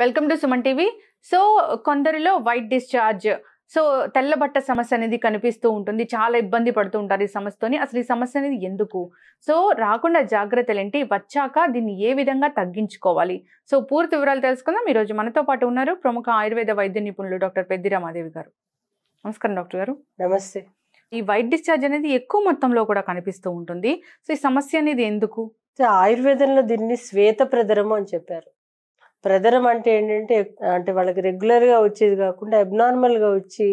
welcome to Suman TV so కొందరిలో white discharge so తెల్లబట్ట సమస్య అనేది కనిపిస్తూ ఉంటుంది చాలా ఇబ్బంది పడుతూ ఉంటారు ఈ సమస్యతోని అసలు ఈ సమస్య అనేది ఎందుకు సో రాకుండా జాగ్రత్తలు ఏంటి వచ్చాక దీన్ని ఏ విధంగా తగ్గించుకోవాలి సో పూర్తి వివరాలు తెలుసుకుందాం ఈరోజు మనతో పాటు ఉన్నారు ప్రముఖ ఆయుర్వేద వైద్య నిపుణులు డాక్టర్ రామాదేవి గారు నమస్కారం డాక్టర్ గారు నమస్తే ఈ వైట్ డిశ్చార్జ్ అనేది ఎక్కువ మొత్తంలో కూడా కనిపిస్తూ ఉంటుంది సో ఈ సమస్య అనేది ఎందుకు ఆయుర్వేదంలో దీన్ని శ్వేత ప్రదరము అని చెప్పారు ప్రదరం అంటే ఏంటంటే అంటే వాళ్ళకి రెగ్యులర్గా వచ్చేది కాకుండా అబ్నార్మల్గా వచ్చి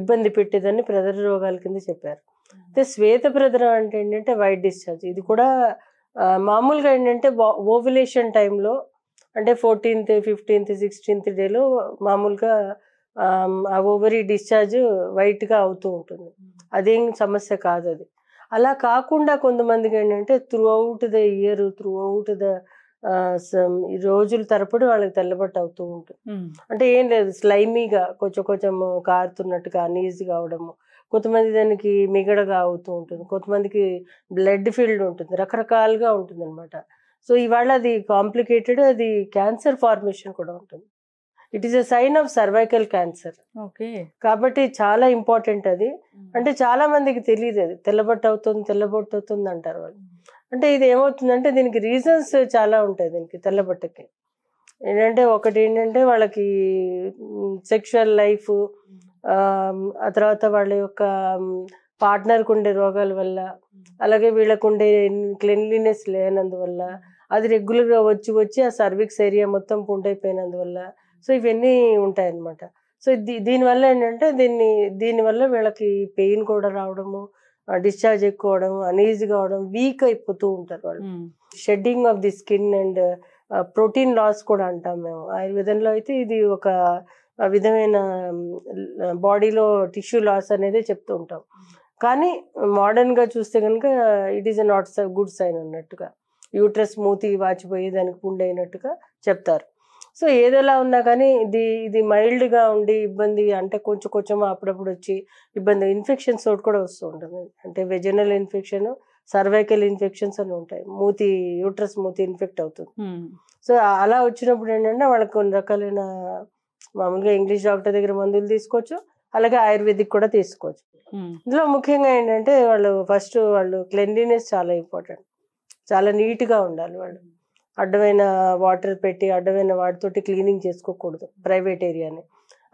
ఇబ్బంది పెట్టేదని ప్రదర రోగాల కింద చెప్పారు అయితే శ్వేత ప్రదరం అంటే ఏంటంటే వైట్ డిశ్చార్జ్ ఇది కూడా మామూలుగా ఏంటంటే ఓవ్యులేషన్ టైంలో అంటే ఫోర్టీన్త్ ఫిఫ్టీన్త్ సిక్స్టీన్త్ డేలో మామూలుగా ఆ ఓవరీ డిశ్చార్జ్ వైట్గా అవుతూ ఉంటుంది అదేం సమస్య కాదు అది అలా కాకుండా కొంతమందికి ఏంటంటే throughout the year throughout the ఈ రోజుల తరపుడు వాళ్ళకి తెల్లబట్ట అవుతూ ఉంటుంది అంటే ఏం లేదు స్లైమీగా కొంచెం కొంచెం కారుతున్నట్టుగా అన్ఈజీగా అవడము కొంతమంది దానికి మిగడగా అవుతూ ఉంటుంది కొంతమందికి బ్లడ్ ఫీల్డ్ ఉంటుంది రకరకాలుగా ఉంటుంది అనమాట సో ఇవాళ అది కాంప్లికేటెడ్ అది క్యాన్సర్ ఫార్మేషన్ కూడా ఉంటుంది it is a sign of cervical cancer okay కాబట్టి చాలా ఇంపార్టెంట్ అది అంటే చాలా మందికి తెలియదు అది తెల్లబట్ట అవుతుంది తెల్లబొట్టు అవుతుంది అంటారు వాళ్ళు అంటే ఇది ఏమవుతుందంటే దీనికి రీజన్స్ చాలా ఉంటాయి దీనికి తెల్లబట్టకి ఏంటంటే ఒకటి ఏంటంటే వాళ్ళకి సెక్షువల్ లైఫ్ ఆ తర్వాత వాళ్ళ యొక్క పార్ట్నర్కు ఉండే రోగాల వల్ల అలాగే వీళ్ళకు ఉండే క్లెన్లీనెస్ లేనందువల్ల అది రెగ్యులర్గా వచ్చి వచ్చి ఆ సర్విక్స్ ఏరియా మొత్తం పుండైపోయినందువల్ల సో ఇవన్నీ ఉంటాయన్నమాట సో దీ దీనివల్ల ఏంటంటే దీన్ని దీనివల్ల వీళ్ళకి పెయిన్ కూడా రావడము డిశ్చార్జ్ ఎక్కువడం అనీజీ కావడం వీక్ అయిపోతూ ఉంటారు వాళ్ళు shedding of the skin and protein loss కూడా అంటాం మేము ఆయుర్వేదంలో అయితే ఇది ఒక విధమైన బాడీలో టిష్యూ లాస్ అనేది చెప్తూ ఉంటాం కానీ మోడర్న్గా చూస్తే కనుక it is not good sign అన్నట్టుగా యూట్రస్ మూతి వాచిపోయి దానికి అయినట్టుగా చెప్తారు సో ఏదోలా ఉన్నా కానీ ఇది ఇది మైల్డ్గా ఉండి ఇబ్బంది అంటే కొంచెం కొంచెం అప్పుడప్పుడు వచ్చి ఇబ్బంది ఇన్ఫెక్షన్స్ తోటి కూడా వస్తూ ఉంటుంది అంటే వెజనల్ ఇన్ఫెక్షన్ సర్వైకల్ ఇన్ఫెక్షన్స్ అని ఉంటాయి మూతి యూట్రస్ మూతి ఇన్ఫెక్ట్ అవుతుంది సో అలా వచ్చినప్పుడు ఏంటంటే వాళ్ళకి కొన్ని రకాలైన మామూలుగా ఇంగ్లీష్ డాక్టర్ దగ్గర మందులు తీసుకోవచ్చు అలాగే ఆయుర్వేదిక్ కూడా తీసుకోవచ్చు ఇందులో ముఖ్యంగా ఏంటంటే వాళ్ళు ఫస్ట్ వాళ్ళు క్లెన్లీనెస్ చాలా ఇంపార్టెంట్ చాలా నీట్గా ఉండాలి వాళ్ళు అడ్డమైన వాటర్ పెట్టి అడ్డమైన వాటితోటి క్లీనింగ్ చేసుకోకూడదు ప్రైవేట్ ఏరియాని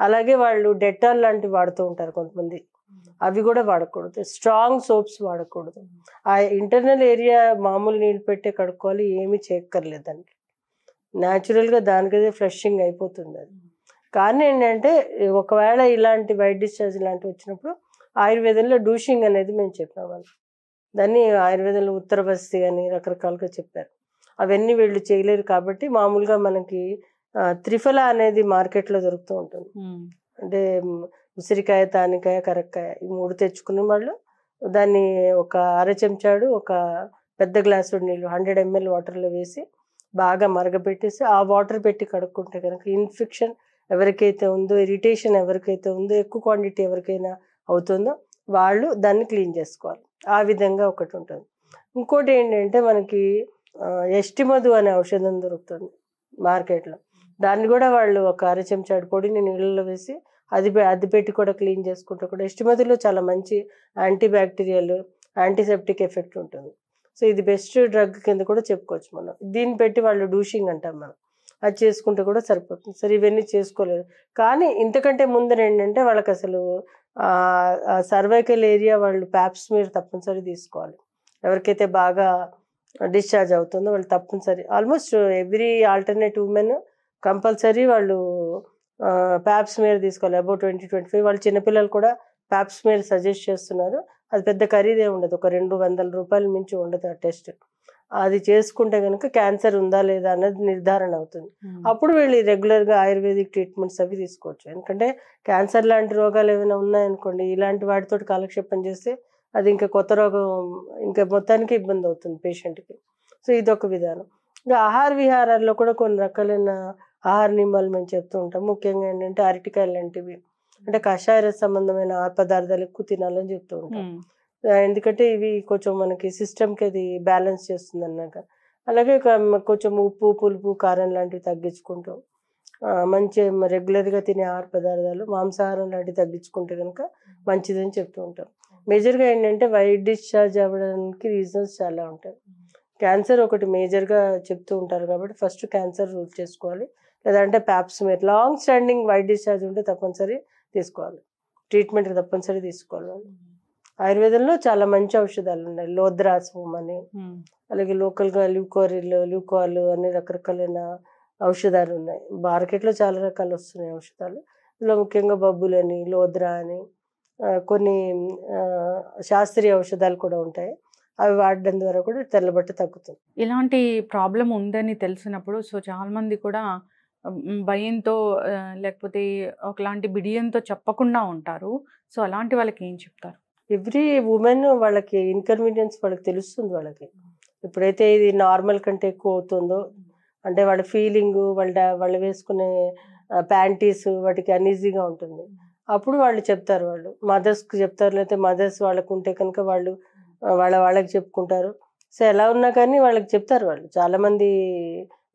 అలాగే వాళ్ళు డెటాల్ లాంటివి వాడుతూ ఉంటారు కొంతమంది అవి కూడా వాడకూడదు స్ట్రాంగ్ సోప్స్ వాడకూడదు ఆ ఇంటర్నల్ ఏరియా మామూలు నీళ్ళు పెట్టే కడుక్కోవాలి ఏమీ చేయక్కర్లేదండి న్యాచురల్గా దానికదే ఫ్రెషింగ్ అయిపోతుంది అది కానీ ఏంటంటే ఒకవేళ ఇలాంటి వైట్ డిశ్చార్జ్ ఇలాంటివి వచ్చినప్పుడు ఆయుర్వేదంలో డూషింగ్ అనేది మేము చెప్పాము దాన్ని ఆయుర్వేదంలో ఉత్తర బస్తి అని రకరకాలుగా చెప్పారు అవన్నీ వీళ్ళు చేయలేరు కాబట్టి మామూలుగా మనకి త్రిఫల అనేది మార్కెట్లో దొరుకుతూ ఉంటుంది అంటే ఉసిరికాయ తానికాయ కరక్కాయ ఈ మూడు తెచ్చుకుని వాళ్ళు దాన్ని ఒక అర చెంచాడు ఒక పెద్ద గ్లాసు నీళ్ళు హండ్రెడ్ ఎంఎల్ వాటర్లో వేసి బాగా మరగబెట్టేసి ఆ వాటర్ పెట్టి కడుక్కుంటే కనుక ఇన్ఫెక్షన్ ఎవరికైతే ఉందో ఇరిటేషన్ ఎవరికైతే ఉందో ఎక్కువ క్వాంటిటీ ఎవరికైనా అవుతుందో వాళ్ళు దాన్ని క్లీన్ చేసుకోవాలి ఆ విధంగా ఒకటి ఉంటుంది ఇంకోటి ఏంటంటే మనకి మధు అనే ఔషధం దొరుకుతుంది మార్కెట్లో దాన్ని కూడా వాళ్ళు ఒక అరచెంచాడు పొడిని నీళ్ళలో వేసి అది అది పెట్టి కూడా క్లీన్ చేసుకుంటూ కూడా మధులో చాలా మంచి యాంటీబ్యాక్టీరియల్ యాంటీసెప్టిక్ ఎఫెక్ట్ ఉంటుంది సో ఇది బెస్ట్ డ్రగ్ కింద కూడా చెప్పుకోవచ్చు మనం దీన్ని పెట్టి వాళ్ళు డూషింగ్ అంటాం మనం అది చేసుకుంటే కూడా సరిపోతుంది సరే ఇవన్నీ చేసుకోలేదు కానీ ఇంతకంటే ముందర ఏంటంటే వాళ్ళకి అసలు సర్వైకల్ ఏరియా వాళ్ళు ప్యాప్స్ మీరు తప్పనిసరి తీసుకోవాలి ఎవరికైతే బాగా డిశ్చార్జ్ అవుతుందో వాళ్ళు తప్పనిసరి almost every alternate women compulsory వాళ్ళు ప్యాప్స్ మీద తీసుకోవాలి అబౌట్ ట్వంటీ ట్వంటీ ఫైవ్ వాళ్ళు చిన్నపిల్లలు కూడా ప్యాప్స్ మీద సజెస్ట్ చేస్తున్నారు అది పెద్ద ఖరీదే ఉండదు ఒక రెండు వందల రూపాయలు మించి ఉండదు ఆ టెస్ట్ అది చేసుకుంటే కనుక క్యాన్సర్ ఉందా లేదా అన్నది నిర్ధారణ అవుతుంది అప్పుడు వీళ్ళు రెగ్యులర్గా ఆయుర్వేదిక్ ట్రీట్మెంట్స్ అవి తీసుకోవచ్చు ఎందుకంటే క్యాన్సర్ లాంటి రోగాలు ఏమైనా ఉన్నాయనుకోండి ఇలాంటి వాటితోటి కాలక్షేపం చేస్తే అది ఇంకా కొత్త రోగం ఇంకా మొత్తానికి ఇబ్బంది అవుతుంది పేషెంట్కి సో ఇదొక విధానం ఇంకా ఆహార విహారాల్లో కూడా కొన్ని రకాలైన ఆహార నియమాలు మేము చెప్తూ ఉంటాం ముఖ్యంగా ఏంటంటే అరటికాయలు లాంటివి అంటే కషాయ సంబంధమైన ఆహార పదార్థాలు ఎక్కువ తినాలని చెప్తూ ఉంటాం ఎందుకంటే ఇవి కొంచెం మనకి సిస్టమ్కి అది బ్యాలెన్స్ చేస్తుంది అన్నాక అలాగే కొంచెం ఉప్పు పులుపు కారం లాంటివి తగ్గించుకుంటూ మంచి రెగ్యులర్గా తినే ఆహార పదార్థాలు మాంసాహారం లాంటివి తగ్గించుకుంటే కనుక మంచిదని చెప్తూ ఉంటాం మేజర్గా ఏంటంటే వైట్ డిశ్చార్జ్ అవ్వడానికి రీజన్స్ చాలా ఉంటాయి క్యాన్సర్ ఒకటి మేజర్గా చెప్తూ ఉంటారు కాబట్టి ఫస్ట్ క్యాన్సర్ రూల్ చేసుకోవాలి లేదంటే ప్యాప్స్ మీద లాంగ్ స్టాండింగ్ వైట్ డిశ్చార్జ్ ఉంటే తప్పనిసరి తీసుకోవాలి ట్రీట్మెంట్ తప్పనిసరి తీసుకోవాలి ఆయుర్వేదంలో చాలా మంచి ఔషధాలు ఉన్నాయి లోద్రాస్ అని అలాగే లోకల్గా ల్యూకోరిల్ ల్యూకాలు అన్ని రకరకాలైన ఔషధాలు ఉన్నాయి మార్కెట్లో చాలా రకాలు వస్తున్నాయి ఔషధాలు ఇందులో ముఖ్యంగా బబ్బులని లోద్రా అని కొన్ని శాస్త్రీయ ఔషధాలు కూడా ఉంటాయి అవి వాడడం ద్వారా కూడా తెల్లబట్ట తగ్గుతుంది ఇలాంటి ప్రాబ్లం ఉందని తెలిసినప్పుడు సో చాలామంది కూడా భయంతో లేకపోతే ఒకలాంటి బిడియంతో చెప్పకుండా ఉంటారు సో అలాంటి వాళ్ళకి ఏం చెప్తారు ఎవ్రీ ఉమెన్ వాళ్ళకి ఇన్కన్వీనియన్స్ వాళ్ళకి తెలుస్తుంది వాళ్ళకి ఎప్పుడైతే ఇది నార్మల్ కంటే ఎక్కువ అవుతుందో అంటే వాళ్ళ ఫీలింగ్ వాళ్ళ వాళ్ళు వేసుకునే ప్యాంటీస్ వాటికి అన్ఈజీగా ఉంటుంది అప్పుడు వాళ్ళు చెప్తారు వాళ్ళు మదర్స్కి చెప్తారు లేకపోతే మదర్స్ వాళ్ళకు ఉంటే కనుక వాళ్ళు వాళ్ళ వాళ్ళకి చెప్పుకుంటారు సో ఎలా ఉన్నా కానీ వాళ్ళకి చెప్తారు వాళ్ళు చాలామంది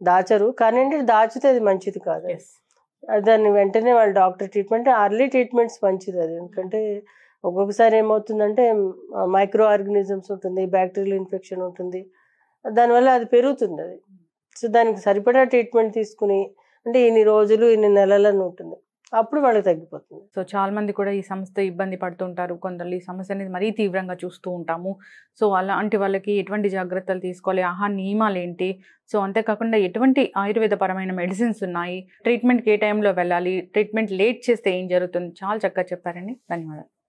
దాచరు కానీ దాచితే అది మంచిది కాదు దాన్ని వెంటనే వాళ్ళు డాక్టర్ ట్రీట్మెంట్ అర్లీ ట్రీట్మెంట్స్ మంచిది అది ఎందుకంటే ఒక్కొక్కసారి ఏమవుతుందంటే మైక్రో ఆర్గనిజమ్స్ ఉంటుంది బ్యాక్టీరియల్ ఇన్ఫెక్షన్ ఉంటుంది దానివల్ల అది పెరుగుతుంది అది సో దానికి సరిపడా ట్రీట్మెంట్ తీసుకుని అంటే ఇన్ని రోజులు ఇన్ని నెలలను ఉంటుంది అప్పుడు వాళ్ళకి తగ్గిపోతుంది సో చాలా మంది కూడా ఈ సంస్థ ఇబ్బంది పడుతుంటారు కొందరు ఈ సమస్యని మరీ తీవ్రంగా చూస్తూ ఉంటాము సో అలాంటి వాళ్ళకి ఎటువంటి జాగ్రత్తలు తీసుకోవాలి ఆహా నియమాలు ఏంటి సో అంతేకాకుండా ఎటువంటి ఆయుర్వేద పరమైన మెడిసిన్స్ ఉన్నాయి ట్రీట్మెంట్కి ఏ టైంలో వెళ్ళాలి ట్రీట్మెంట్ లేట్ చేస్తే ఏం జరుగుతుంది చాలా చక్కగా చెప్పారండి ధన్యవాదాలు